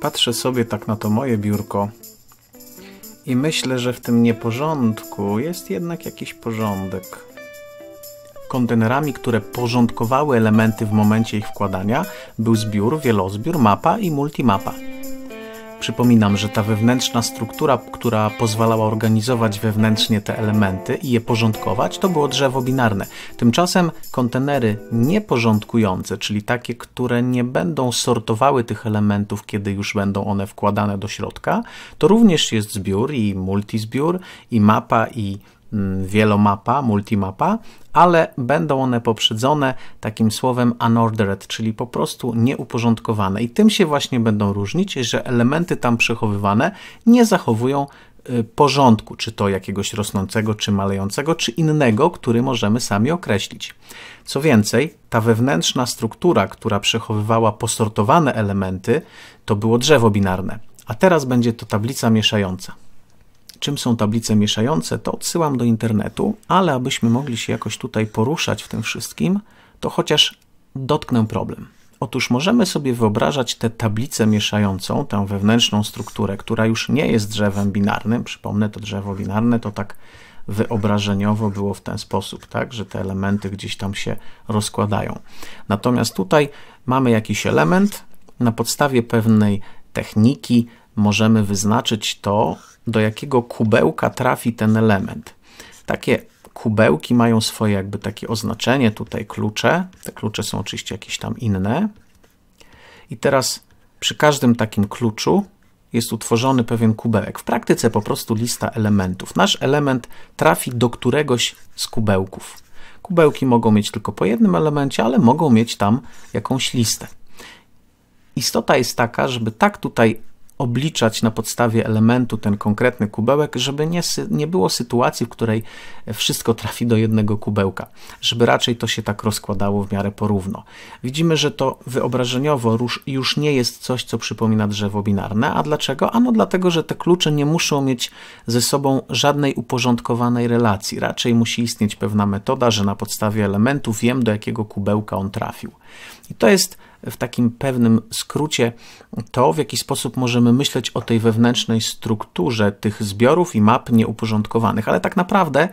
Patrzę sobie tak na to moje biurko i myślę, że w tym nieporządku jest jednak jakiś porządek. Kontenerami, które porządkowały elementy w momencie ich wkładania, był zbiór, wielozbiór, mapa i multimapa. Przypominam, że ta wewnętrzna struktura, która pozwalała organizować wewnętrznie te elementy i je porządkować, to było drzewo binarne. Tymczasem kontenery nieporządkujące, czyli takie, które nie będą sortowały tych elementów, kiedy już będą one wkładane do środka, to również jest zbiór i multizbiór i mapa i Mm, wielomapa, multimapa, ale będą one poprzedzone takim słowem unordered, czyli po prostu nieuporządkowane. I tym się właśnie będą różnić, że elementy tam przechowywane nie zachowują y, porządku, czy to jakiegoś rosnącego, czy malejącego, czy innego, który możemy sami określić. Co więcej, ta wewnętrzna struktura, która przechowywała posortowane elementy, to było drzewo binarne, a teraz będzie to tablica mieszająca czym są tablice mieszające, to odsyłam do internetu, ale abyśmy mogli się jakoś tutaj poruszać w tym wszystkim, to chociaż dotknę problem. Otóż możemy sobie wyobrażać tę tablicę mieszającą, tę wewnętrzną strukturę, która już nie jest drzewem binarnym. Przypomnę, to drzewo binarne to tak wyobrażeniowo było w ten sposób, tak, że te elementy gdzieś tam się rozkładają. Natomiast tutaj mamy jakiś element na podstawie pewnej techniki możemy wyznaczyć to, do jakiego kubełka trafi ten element. Takie kubełki mają swoje jakby takie oznaczenie, tutaj klucze. Te klucze są oczywiście jakieś tam inne. I teraz przy każdym takim kluczu jest utworzony pewien kubełek. W praktyce po prostu lista elementów. Nasz element trafi do któregoś z kubełków. Kubełki mogą mieć tylko po jednym elemencie, ale mogą mieć tam jakąś listę. Istota jest taka, żeby tak tutaj obliczać na podstawie elementu ten konkretny kubełek, żeby nie, nie było sytuacji, w której wszystko trafi do jednego kubełka, żeby raczej to się tak rozkładało w miarę porówno. Widzimy, że to wyobrażeniowo już nie jest coś, co przypomina drzewo binarne. A dlaczego? Ano dlatego, że te klucze nie muszą mieć ze sobą żadnej uporządkowanej relacji. Raczej musi istnieć pewna metoda, że na podstawie elementu wiem, do jakiego kubełka on trafił. I to jest w takim pewnym skrócie to, w jaki sposób możemy myśleć o tej wewnętrznej strukturze tych zbiorów i map nieuporządkowanych, ale tak naprawdę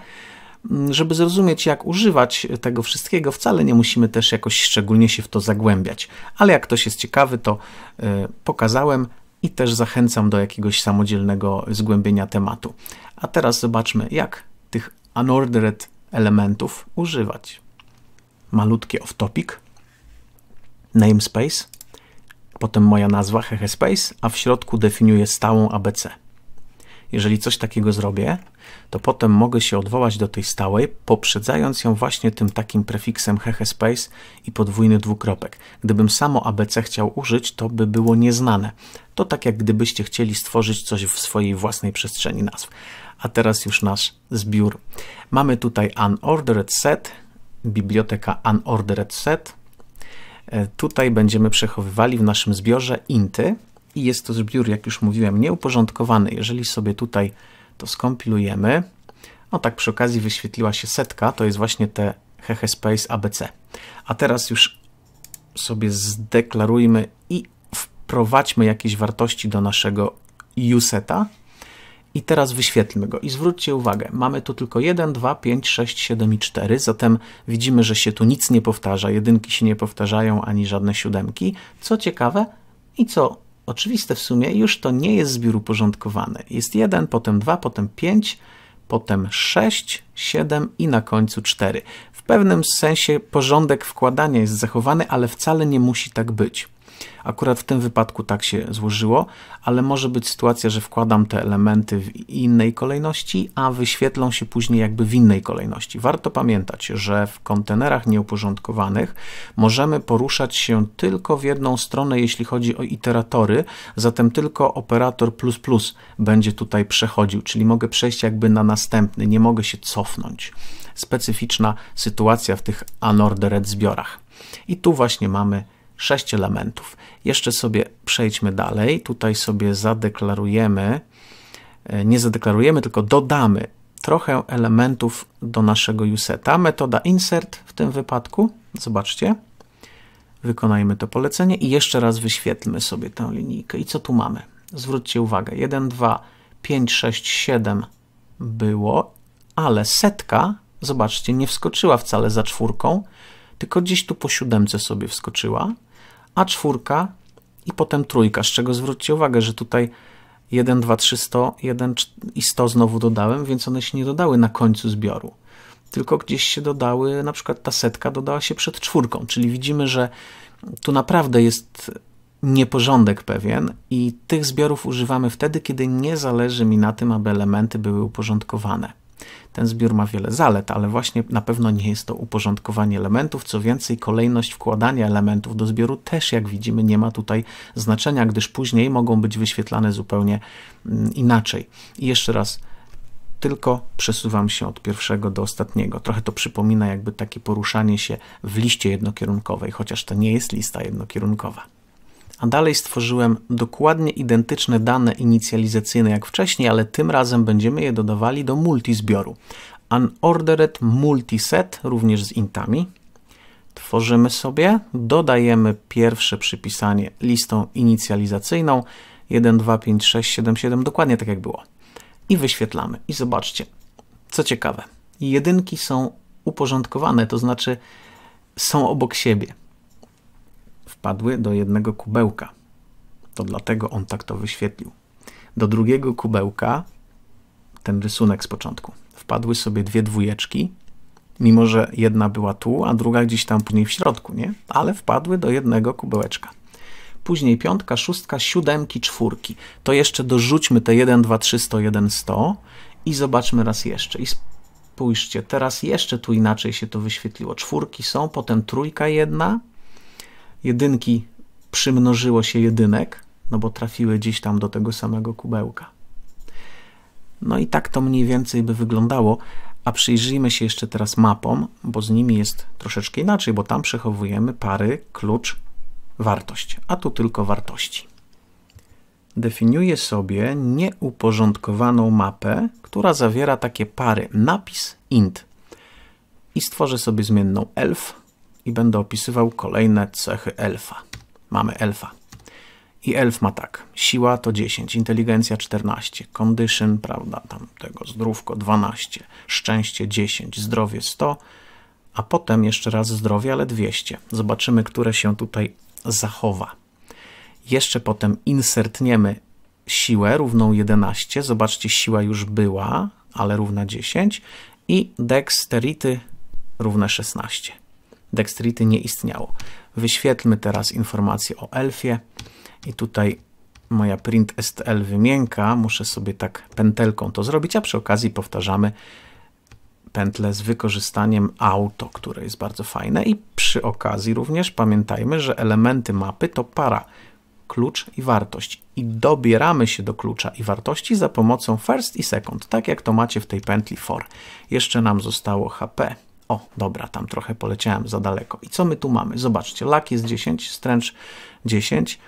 mm, żeby zrozumieć, jak używać tego wszystkiego, wcale nie musimy też jakoś szczególnie się w to zagłębiać. Ale jak ktoś jest ciekawy, to e, pokazałem i też zachęcam do jakiegoś samodzielnego zgłębienia tematu. A teraz zobaczmy, jak tych unordered elementów używać. Malutkie off-topic namespace, potem moja nazwa hehespace, a w środku definiuję stałą ABC. Jeżeli coś takiego zrobię, to potem mogę się odwołać do tej stałej, poprzedzając ją właśnie tym takim prefiksem hehespace i podwójny dwukropek. Gdybym samo ABC chciał użyć, to by było nieznane. To tak jak gdybyście chcieli stworzyć coś w swojej własnej przestrzeni nazw. A teraz już nasz zbiór. Mamy tutaj unordered set, biblioteka unordered set, E, tutaj będziemy przechowywali w naszym zbiorze inty i jest to zbiór, jak już mówiłem, nieuporządkowany. Jeżeli sobie tutaj to skompilujemy, no tak przy okazji wyświetliła się setka, to jest właśnie te hehe space abc. A teraz już sobie zdeklarujmy i wprowadźmy jakieś wartości do naszego useta, i teraz wyświetlmy go. I zwróćcie uwagę, mamy tu tylko 1, 2, 5, 6, 7 i 4, zatem widzimy, że się tu nic nie powtarza, jedynki się nie powtarzają, ani żadne siódemki. Co ciekawe i co oczywiste w sumie, już to nie jest zbiór uporządkowany. Jest 1, potem 2, potem 5, potem 6, 7 i na końcu 4. W pewnym sensie porządek wkładania jest zachowany, ale wcale nie musi tak być. Akurat w tym wypadku tak się złożyło, ale może być sytuacja, że wkładam te elementy w innej kolejności, a wyświetlą się później jakby w innej kolejności. Warto pamiętać, że w kontenerach nieuporządkowanych możemy poruszać się tylko w jedną stronę, jeśli chodzi o iteratory, zatem tylko operator plus plus będzie tutaj przechodził, czyli mogę przejść jakby na następny, nie mogę się cofnąć. Specyficzna sytuacja w tych unordered zbiorach. I tu właśnie mamy sześć elementów. Jeszcze sobie przejdźmy dalej. Tutaj sobie zadeklarujemy, e, nie zadeklarujemy, tylko dodamy trochę elementów do naszego useta. Metoda insert w tym wypadku, zobaczcie. Wykonajmy to polecenie i jeszcze raz wyświetlmy sobie tę linijkę. I co tu mamy? Zwróćcie uwagę, 1, 2, 5, 6, 7 było, ale setka, zobaczcie, nie wskoczyła wcale za czwórką, tylko gdzieś tu po siódemce sobie wskoczyła a czwórka i potem trójka, z czego zwróćcie uwagę, że tutaj 1, 2, 3, 100, 1 i 100 znowu dodałem, więc one się nie dodały na końcu zbioru, tylko gdzieś się dodały, na przykład ta setka dodała się przed czwórką, czyli widzimy, że tu naprawdę jest nieporządek pewien i tych zbiorów używamy wtedy, kiedy nie zależy mi na tym, aby elementy były uporządkowane. Ten zbiór ma wiele zalet, ale właśnie na pewno nie jest to uporządkowanie elementów. Co więcej, kolejność wkładania elementów do zbioru też, jak widzimy, nie ma tutaj znaczenia, gdyż później mogą być wyświetlane zupełnie mm, inaczej. I jeszcze raz, tylko przesuwam się od pierwszego do ostatniego. Trochę to przypomina jakby takie poruszanie się w liście jednokierunkowej, chociaż to nie jest lista jednokierunkowa a dalej stworzyłem dokładnie identyczne dane inicjalizacyjne jak wcześniej, ale tym razem będziemy je dodawali do multizbioru. Unordered multiset również z intami. Tworzymy sobie, dodajemy pierwsze przypisanie listą inicjalizacyjną 1, 2, 5, 6, 7, 7, dokładnie tak jak było. I wyświetlamy. I zobaczcie, co ciekawe, jedynki są uporządkowane, to znaczy są obok siebie wpadły do jednego kubełka. To dlatego on tak to wyświetlił. Do drugiego kubełka, ten rysunek z początku, wpadły sobie dwie dwójeczki, mimo że jedna była tu, a druga gdzieś tam później w środku, nie? Ale wpadły do jednego kubełeczka. Później piątka, szóstka, siódemki, czwórki. To jeszcze dorzućmy te 1, 2, 3, 101, 100 i zobaczmy raz jeszcze. I spójrzcie, teraz jeszcze tu inaczej się to wyświetliło. Czwórki są, potem trójka jedna, jedynki przymnożyło się jedynek, no bo trafiły gdzieś tam do tego samego kubełka. No i tak to mniej więcej by wyglądało, a przyjrzyjmy się jeszcze teraz mapom, bo z nimi jest troszeczkę inaczej, bo tam przechowujemy pary, klucz, wartość, a tu tylko wartości. Definiuję sobie nieuporządkowaną mapę, która zawiera takie pary napis int i stworzę sobie zmienną elf, i będę opisywał kolejne cechy elfa. Mamy elfa. I elf ma tak, siła to 10, inteligencja 14, condition, prawda, tam tego zdrówko 12, szczęście 10, zdrowie 100, a potem jeszcze raz zdrowie, ale 200. Zobaczymy, które się tutaj zachowa. Jeszcze potem insertniemy siłę równą 11, zobaczcie, siła już była, ale równa 10 i dexterity równe 16 dextrity nie istniało. Wyświetlmy teraz informacje o elfie i tutaj moja print stl wymienka, muszę sobie tak pętelką to zrobić, a przy okazji powtarzamy pętlę z wykorzystaniem auto, które jest bardzo fajne i przy okazji również pamiętajmy, że elementy mapy to para klucz i wartość i dobieramy się do klucza i wartości za pomocą first i second, tak jak to macie w tej pętli for. Jeszcze nam zostało HP. O, dobra, tam trochę poleciałem za daleko. I co my tu mamy? Zobaczcie, lak jest 10, stręcz 10.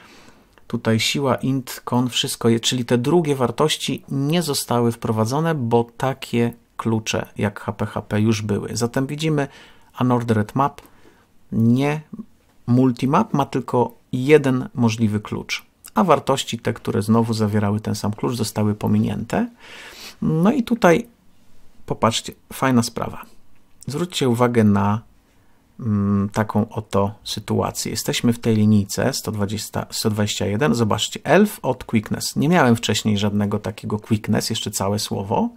Tutaj siła, int, kon, wszystko je, czyli te drugie wartości nie zostały wprowadzone, bo takie klucze jak HPHP już były. Zatem widzimy unordered map, nie multimap, ma tylko jeden możliwy klucz, a wartości te, które znowu zawierały ten sam klucz, zostały pominięte. No i tutaj popatrzcie, fajna sprawa. Zwróćcie uwagę na mm, taką oto sytuację. Jesteśmy w tej linijce 120, 121. Zobaczcie, elf od quickness. Nie miałem wcześniej żadnego takiego quickness, jeszcze całe słowo.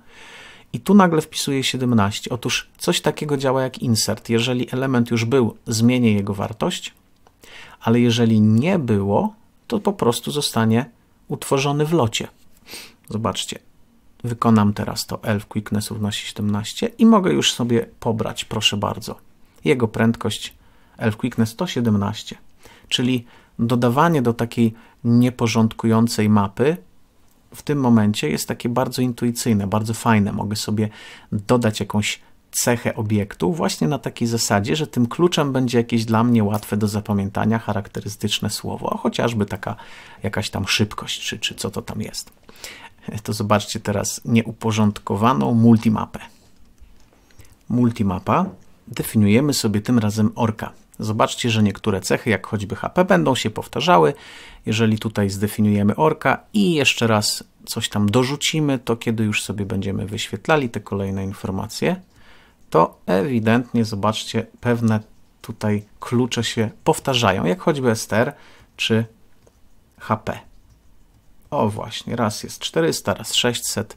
I tu nagle wpisuję 17. Otóż coś takiego działa jak insert. Jeżeli element już był, zmienię jego wartość, ale jeżeli nie było, to po prostu zostanie utworzony w locie. Zobaczcie, Wykonam teraz to L w Quicknessu wnosi 17 i mogę już sobie pobrać, proszę bardzo. Jego prędkość L w Quickness to 17. Czyli dodawanie do takiej nieporządkującej mapy w tym momencie jest takie bardzo intuicyjne, bardzo fajne. Mogę sobie dodać jakąś cechę obiektu właśnie na takiej zasadzie, że tym kluczem będzie jakieś dla mnie łatwe do zapamiętania charakterystyczne słowo, chociażby taka jakaś tam szybkość, czy, czy co to tam jest. to zobaczcie teraz nieuporządkowaną multimapę. Multimapa definiujemy sobie tym razem orka. Zobaczcie, że niektóre cechy, jak choćby HP, będą się powtarzały. Jeżeli tutaj zdefiniujemy orka i jeszcze raz coś tam dorzucimy, to kiedy już sobie będziemy wyświetlali te kolejne informacje, to ewidentnie, zobaczcie, pewne tutaj klucze się powtarzają, jak choćby ster czy HP. O właśnie, raz jest 400, raz 600.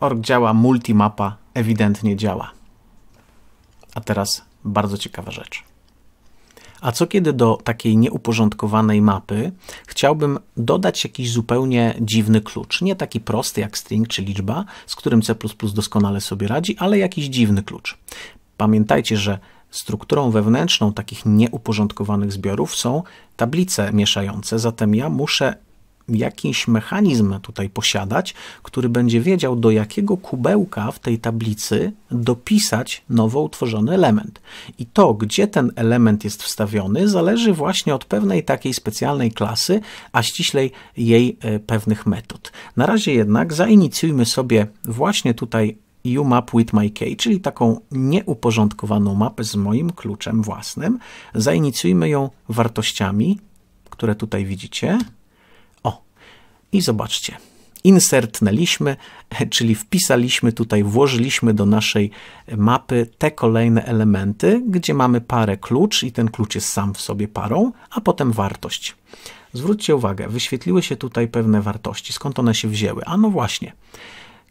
Org działa, multimapa ewidentnie działa. A teraz bardzo ciekawa rzecz. A co kiedy do takiej nieuporządkowanej mapy chciałbym dodać jakiś zupełnie dziwny klucz? Nie taki prosty jak string czy liczba, z którym C doskonale sobie radzi, ale jakiś dziwny klucz. Pamiętajcie, że Strukturą wewnętrzną takich nieuporządkowanych zbiorów są tablice mieszające, zatem ja muszę jakiś mechanizm tutaj posiadać, który będzie wiedział, do jakiego kubełka w tej tablicy dopisać nowo utworzony element. I to, gdzie ten element jest wstawiony, zależy właśnie od pewnej takiej specjalnej klasy, a ściślej jej e, pewnych metod. Na razie jednak zainicjujmy sobie właśnie tutaj You Map with My Key, czyli taką nieuporządkowaną mapę z moim kluczem własnym. Zainicjujmy ją wartościami, które tutaj widzicie. O, i zobaczcie. Insertnęliśmy, czyli wpisaliśmy tutaj, włożyliśmy do naszej mapy te kolejne elementy, gdzie mamy parę klucz i ten klucz jest sam w sobie parą, a potem wartość. Zwróćcie uwagę, wyświetliły się tutaj pewne wartości. Skąd one się wzięły? A no właśnie,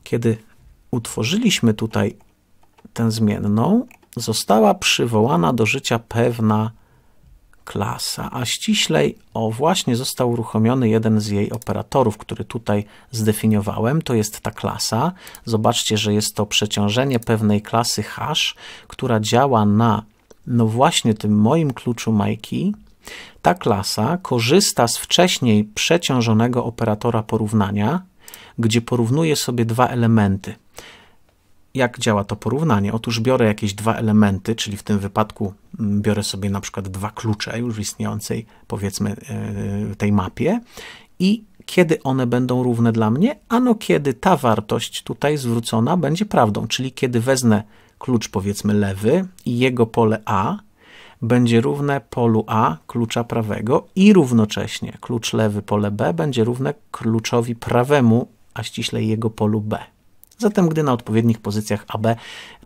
kiedy utworzyliśmy tutaj tę zmienną, została przywołana do życia pewna klasa, a ściślej, o właśnie został uruchomiony jeden z jej operatorów, który tutaj zdefiniowałem, to jest ta klasa. Zobaczcie, że jest to przeciążenie pewnej klasy hash, która działa na, no właśnie tym moim kluczu MyKey. Ta klasa korzysta z wcześniej przeciążonego operatora porównania, gdzie porównuje sobie dwa elementy jak działa to porównanie? Otóż biorę jakieś dwa elementy, czyli w tym wypadku mm, biorę sobie na przykład dwa klucze już w istniejącej, powiedzmy, e, tej mapie i kiedy one będą równe dla mnie? Ano kiedy ta wartość tutaj zwrócona będzie prawdą, czyli kiedy wezmę klucz powiedzmy lewy i jego pole A będzie równe polu A klucza prawego i równocześnie klucz lewy pole B będzie równe kluczowi prawemu, a ściślej jego polu B. Zatem, gdy na odpowiednich pozycjach AB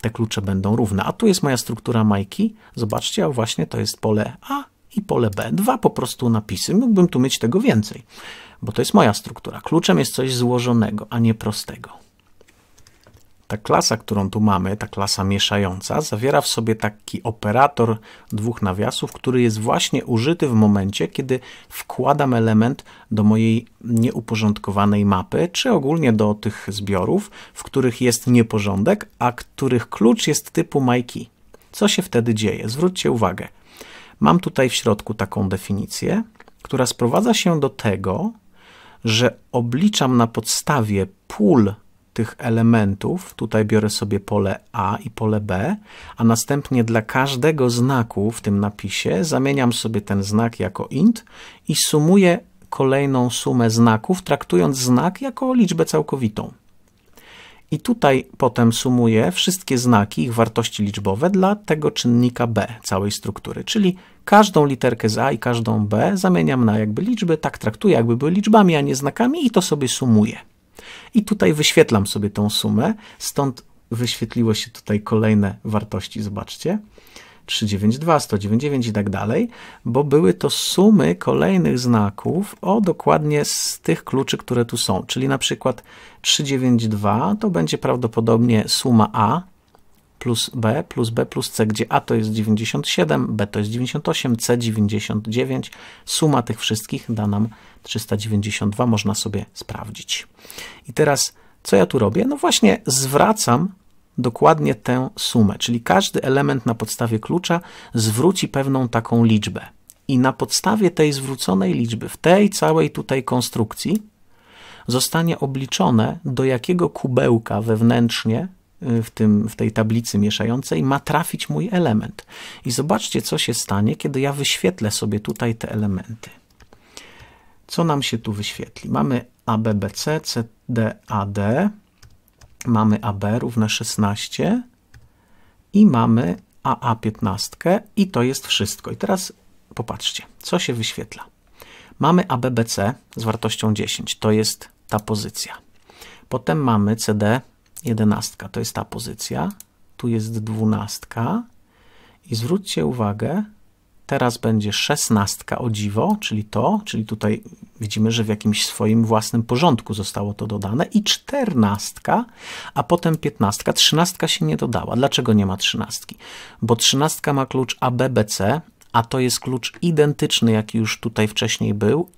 te klucze będą równe. A tu jest moja struktura majki. Zobaczcie, a właśnie to jest pole A i pole B. Dwa po prostu napisy. Mógłbym tu mieć tego więcej, bo to jest moja struktura. Kluczem jest coś złożonego, a nie prostego. Ta klasa, którą tu mamy, ta klasa mieszająca, zawiera w sobie taki operator dwóch nawiasów, który jest właśnie użyty w momencie, kiedy wkładam element do mojej nieuporządkowanej mapy, czy ogólnie do tych zbiorów, w których jest nieporządek, a których klucz jest typu MyKey. Co się wtedy dzieje? Zwróćcie uwagę. Mam tutaj w środku taką definicję, która sprowadza się do tego, że obliczam na podstawie pól tych elementów, tutaj biorę sobie pole A i pole B, a następnie dla każdego znaku w tym napisie zamieniam sobie ten znak jako int i sumuję kolejną sumę znaków, traktując znak jako liczbę całkowitą. I tutaj potem sumuję wszystkie znaki, ich wartości liczbowe dla tego czynnika B całej struktury, czyli każdą literkę z A i każdą B zamieniam na jakby liczby, tak traktuję jakby były liczbami, a nie znakami i to sobie sumuję. I tutaj wyświetlam sobie tą sumę, stąd wyświetliło się tutaj kolejne wartości, zobaczcie. 392, 199 i tak dalej, bo były to sumy kolejnych znaków o dokładnie z tych kluczy, które tu są. Czyli na przykład 392 to będzie prawdopodobnie suma A, plus B plus B plus C, gdzie A to jest 97, B to jest 98, C 99. Suma tych wszystkich da nam 392, można sobie sprawdzić. I teraz co ja tu robię? No właśnie zwracam dokładnie tę sumę, czyli każdy element na podstawie klucza zwróci pewną taką liczbę. I na podstawie tej zwróconej liczby, w tej całej tutaj konstrukcji, zostanie obliczone, do jakiego kubełka wewnętrznie Y, w, tym, w tej tablicy mieszającej ma trafić mój element. I zobaczcie, co się stanie, kiedy ja wyświetlę sobie tutaj te elementy. Co nam się tu wyświetli? Mamy ABBC, CDAD, mamy AB równe 16 i mamy AA15 i to jest wszystko. I teraz popatrzcie, co się wyświetla. Mamy ABBC z wartością 10, to jest ta pozycja. Potem mamy CD jedenastka, to jest ta pozycja, tu jest dwunastka i zwróćcie uwagę, teraz będzie szesnastka o dziwo, czyli to, czyli tutaj widzimy, że w jakimś swoim własnym porządku zostało to dodane i czternastka, a potem piętnastka, trzynastka się nie dodała. Dlaczego nie ma trzynastki? Bo trzynastka ma klucz ABBC, a to jest klucz identyczny, jaki już tutaj wcześniej był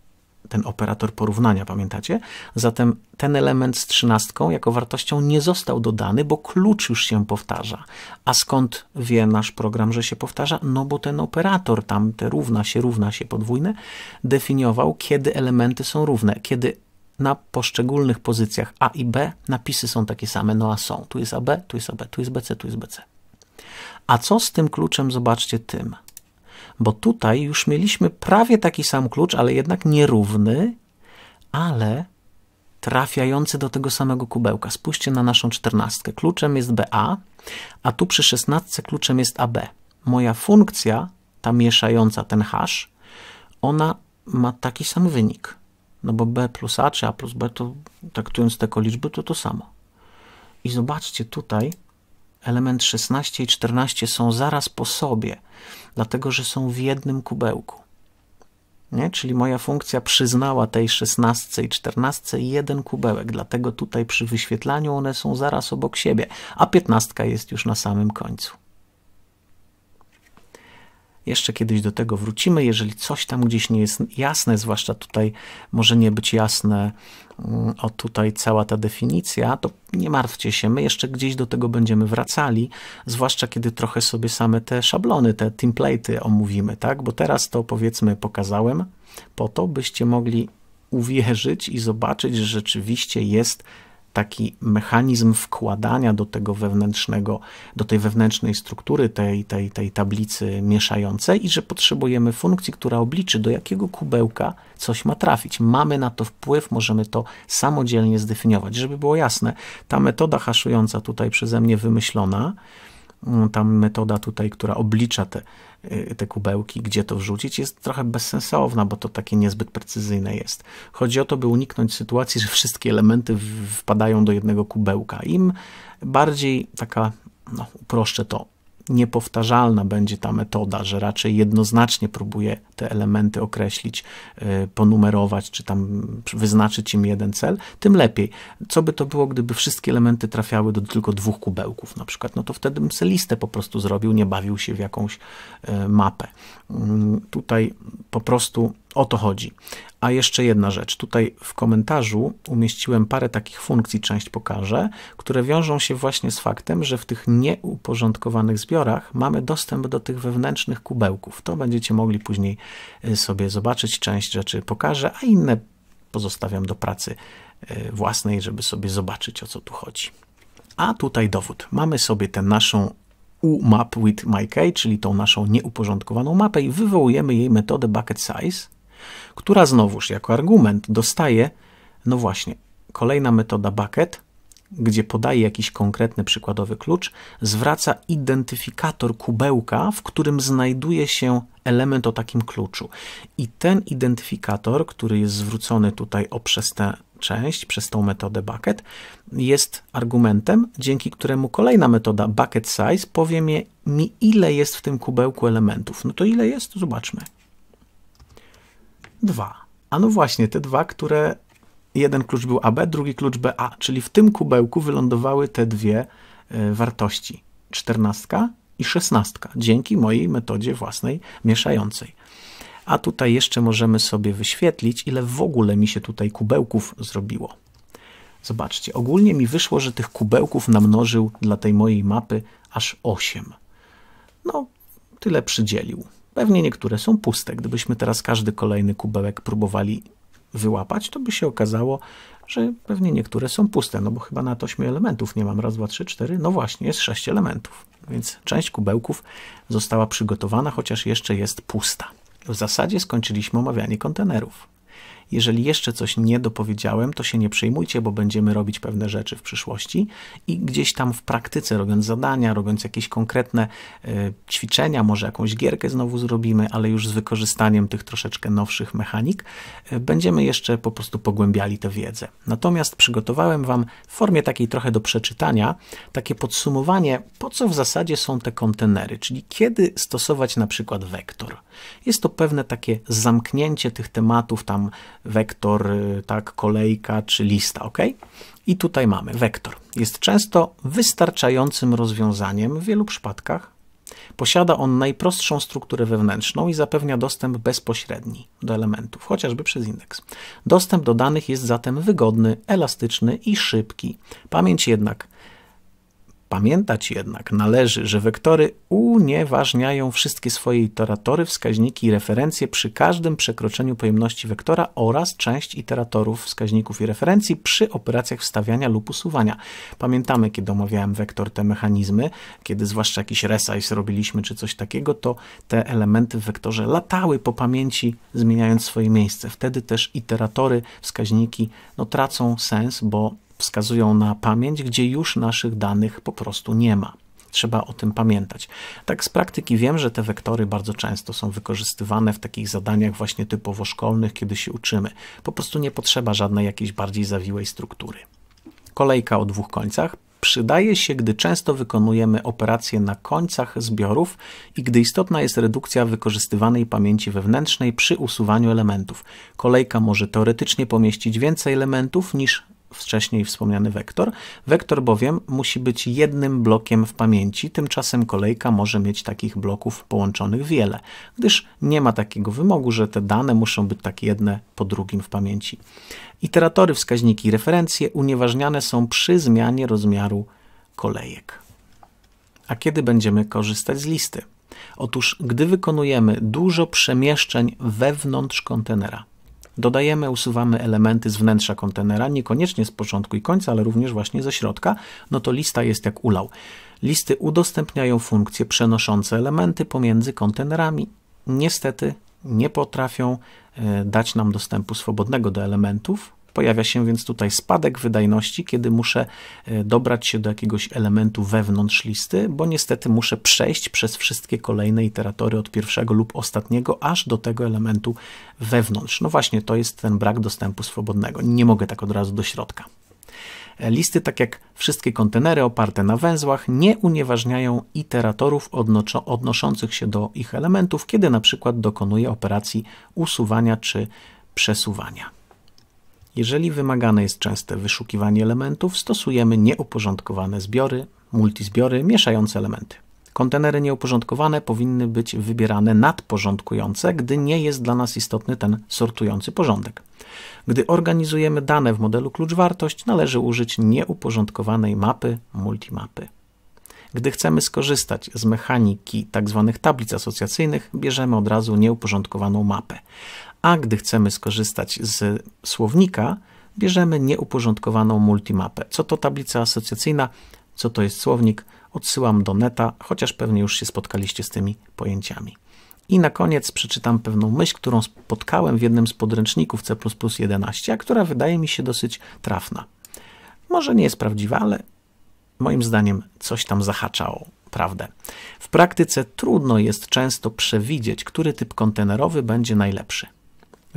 ten operator porównania, pamiętacie? Zatem ten element z trzynastką jako wartością nie został dodany, bo klucz już się powtarza. A skąd wie nasz program, że się powtarza? No bo ten operator tam, te równa się, równa się podwójne, definiował, kiedy elementy są równe, kiedy na poszczególnych pozycjach A i B napisy są takie same, no a są. Tu jest AB, tu jest AB, tu jest BC, tu jest BC. A co z tym kluczem? Zobaczcie tym bo tutaj już mieliśmy prawie taki sam klucz, ale jednak nierówny, ale trafiający do tego samego kubełka. Spójrzcie na naszą czternastkę. Kluczem jest BA, a tu przy szesnastce kluczem jest AB. Moja funkcja, ta mieszająca ten hash, ona ma taki sam wynik. No bo B plus A czy A plus B, to traktując te liczby, to to samo. I zobaczcie tutaj, element 16 i 14 są zaraz po sobie, dlatego że są w jednym kubełku. Nie? Czyli moja funkcja przyznała tej 16 i 14 jeden kubełek, dlatego tutaj przy wyświetlaniu one są zaraz obok siebie, a 15 jest już na samym końcu. Jeszcze kiedyś do tego wrócimy. Jeżeli coś tam gdzieś nie jest jasne, zwłaszcza tutaj może nie być jasne, mm, o tutaj cała ta definicja, to nie martwcie się, my jeszcze gdzieś do tego będziemy wracali, zwłaszcza kiedy trochę sobie same te szablony, te template'y omówimy, tak? Bo teraz to powiedzmy pokazałem po to, byście mogli uwierzyć i zobaczyć, że rzeczywiście jest taki mechanizm wkładania do tego wewnętrznego, do tej wewnętrznej struktury tej, tej, tej tablicy mieszającej i że potrzebujemy funkcji, która obliczy, do jakiego kubełka coś ma trafić. Mamy na to wpływ, możemy to samodzielnie zdefiniować. Żeby było jasne, ta metoda haszująca tutaj przeze mnie wymyślona, mm, ta metoda tutaj, która oblicza te Y, te kubełki, gdzie to wrzucić, jest trochę bezsensowna, bo to takie niezbyt precyzyjne jest. Chodzi o to, by uniknąć sytuacji, że wszystkie elementy wpadają do jednego kubełka. Im bardziej taka, no, uproszczę to, niepowtarzalna będzie ta metoda, że raczej jednoznacznie próbuje te elementy określić, y, ponumerować, czy tam wyznaczyć im jeden cel, tym lepiej. Co by to było, gdyby wszystkie elementy trafiały do tylko dwóch kubełków na przykład, no to wtedy bym sobie listę po prostu zrobił, nie bawił się w jakąś y, mapę. Mm, tutaj po prostu o to chodzi. A jeszcze jedna rzecz. Tutaj w komentarzu umieściłem parę takich funkcji, część pokażę, które wiążą się właśnie z faktem, że w tych nieuporządkowanych zbiorach mamy dostęp do tych wewnętrznych kubełków. To będziecie mogli później y, sobie zobaczyć. Część rzeczy pokażę, a inne pozostawiam do pracy y, własnej, żeby sobie zobaczyć, o co tu chodzi. A tutaj dowód. Mamy sobie tę naszą Map with my key, czyli tą naszą nieuporządkowaną mapę i wywołujemy jej metodę bucket size która znowuż jako argument dostaje, no właśnie, kolejna metoda bucket, gdzie podaje jakiś konkretny przykładowy klucz, zwraca identyfikator kubełka, w którym znajduje się element o takim kluczu. I ten identyfikator, który jest zwrócony tutaj o przez tę część, przez tą metodę bucket, jest argumentem, dzięki któremu kolejna metoda bucket size powie mi, ile jest w tym kubełku elementów. No to ile jest? Zobaczmy dwa. A no właśnie, te dwa, które jeden klucz był AB, drugi klucz BA, czyli w tym kubełku wylądowały te dwie e, wartości, 14 i 16, dzięki mojej metodzie własnej mieszającej. A tutaj jeszcze możemy sobie wyświetlić, ile w ogóle mi się tutaj kubełków zrobiło. Zobaczcie, ogólnie mi wyszło, że tych kubełków namnożył dla tej mojej mapy aż 8. No, tyle przydzielił. Pewnie niektóre są puste. Gdybyśmy teraz każdy kolejny kubełek próbowali wyłapać, to by się okazało, że pewnie niektóre są puste, no bo chyba na to 8 elementów nie mam. Raz, dwa, trzy, cztery. No właśnie, jest 6 elementów. Więc część kubełków została przygotowana, chociaż jeszcze jest pusta. W zasadzie skończyliśmy omawianie kontenerów. Jeżeli jeszcze coś nie dopowiedziałem, to się nie przejmujcie, bo będziemy robić pewne rzeczy w przyszłości i gdzieś tam w praktyce, robiąc zadania, robiąc jakieś konkretne y, ćwiczenia, może jakąś gierkę znowu zrobimy, ale już z wykorzystaniem tych troszeczkę nowszych mechanik, y, będziemy jeszcze po prostu pogłębiali tę wiedzę. Natomiast przygotowałem Wam w formie takiej trochę do przeczytania takie podsumowanie, po co w zasadzie są te kontenery, czyli kiedy stosować na przykład wektor. Jest to pewne takie zamknięcie tych tematów tam wektor, y, tak, kolejka czy lista, ok? I tutaj mamy wektor. Jest często wystarczającym rozwiązaniem w wielu przypadkach. Posiada on najprostszą strukturę wewnętrzną i zapewnia dostęp bezpośredni do elementów, chociażby przez indeks. Dostęp do danych jest zatem wygodny, elastyczny i szybki. Pamięć jednak Pamiętać jednak należy, że wektory unieważniają wszystkie swoje iteratory, wskaźniki i referencje przy każdym przekroczeniu pojemności wektora oraz część iteratorów, wskaźników i referencji przy operacjach wstawiania lub usuwania. Pamiętamy, kiedy omawiałem wektor te mechanizmy, kiedy zwłaszcza jakiś resize robiliśmy czy coś takiego, to te elementy w wektorze latały po pamięci, zmieniając swoje miejsce. Wtedy też iteratory, wskaźniki no, tracą sens, bo wskazują na pamięć, gdzie już naszych danych po prostu nie ma. Trzeba o tym pamiętać. Tak z praktyki wiem, że te wektory bardzo często są wykorzystywane w takich zadaniach właśnie typowo szkolnych, kiedy się uczymy. Po prostu nie potrzeba żadnej jakiejś bardziej zawiłej struktury. Kolejka o dwóch końcach przydaje się, gdy często wykonujemy operacje na końcach zbiorów i gdy istotna jest redukcja wykorzystywanej pamięci wewnętrznej przy usuwaniu elementów. Kolejka może teoretycznie pomieścić więcej elementów niż wcześniej wspomniany wektor. Wektor bowiem musi być jednym blokiem w pamięci, tymczasem kolejka może mieć takich bloków połączonych wiele, gdyż nie ma takiego wymogu, że te dane muszą być tak jedne po drugim w pamięci. Iteratory, wskaźniki i referencje unieważniane są przy zmianie rozmiaru kolejek. A kiedy będziemy korzystać z listy? Otóż, gdy wykonujemy dużo przemieszczeń wewnątrz kontenera, Dodajemy, usuwamy elementy z wnętrza kontenera, niekoniecznie z początku i końca, ale również właśnie ze środka, no to lista jest jak ulał. Listy udostępniają funkcje przenoszące elementy pomiędzy kontenerami. Niestety nie potrafią e, dać nam dostępu swobodnego do elementów, Pojawia się więc tutaj spadek wydajności, kiedy muszę e, dobrać się do jakiegoś elementu wewnątrz listy, bo niestety muszę przejść przez wszystkie kolejne iteratory od pierwszego lub ostatniego, aż do tego elementu wewnątrz. No właśnie, to jest ten brak dostępu swobodnego. Nie mogę tak od razu do środka. E, listy, tak jak wszystkie kontenery oparte na węzłach, nie unieważniają iteratorów odnoszących się do ich elementów, kiedy na przykład dokonuje operacji usuwania czy przesuwania. Jeżeli wymagane jest częste wyszukiwanie elementów, stosujemy nieuporządkowane zbiory, multizbiory mieszające elementy. Kontenery nieuporządkowane powinny być wybierane nadporządkujące, gdy nie jest dla nas istotny ten sortujący porządek. Gdy organizujemy dane w modelu klucz-wartość, należy użyć nieuporządkowanej mapy multimapy. Gdy chcemy skorzystać z mechaniki tzw. Tak tablic asocjacyjnych, bierzemy od razu nieuporządkowaną mapę a gdy chcemy skorzystać z słownika, bierzemy nieuporządkowaną multimapę. Co to tablica asocjacyjna, co to jest słownik, odsyłam do neta, chociaż pewnie już się spotkaliście z tymi pojęciami. I na koniec przeczytam pewną myśl, którą spotkałem w jednym z podręczników C++ 11, a która wydaje mi się dosyć trafna. Może nie jest prawdziwa, ale moim zdaniem coś tam zahaczało prawdę. W praktyce trudno jest często przewidzieć, który typ kontenerowy będzie najlepszy.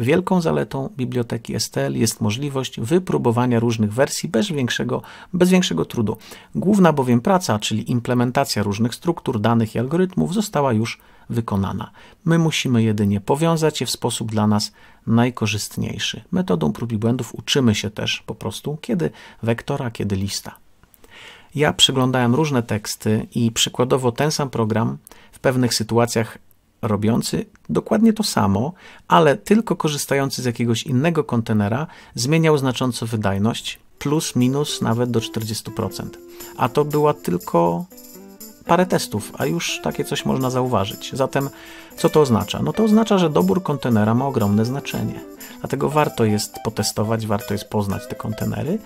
Wielką zaletą biblioteki STL jest możliwość wypróbowania różnych wersji bez większego, bez większego trudu. Główna bowiem praca, czyli implementacja różnych struktur, danych i algorytmów została już wykonana. My musimy jedynie powiązać je w sposób dla nas najkorzystniejszy. Metodą prób i błędów uczymy się też po prostu, kiedy wektora, kiedy lista. Ja przeglądałem różne teksty i przykładowo ten sam program w pewnych sytuacjach robiący dokładnie to samo, ale tylko korzystający z jakiegoś innego kontenera, zmieniał znacząco wydajność plus minus nawet do 40%. A to była tylko parę testów, a już takie coś można zauważyć. Zatem co to oznacza? No to oznacza, że dobór kontenera ma ogromne znaczenie. Dlatego warto jest potestować, warto jest poznać te kontenery,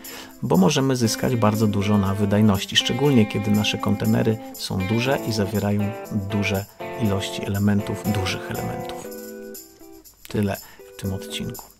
bo możemy zyskać bardzo dużo na wydajności, szczególnie kiedy nasze kontenery są duże i zawierają duże ilości elementów, dużych elementów. Tyle w tym odcinku.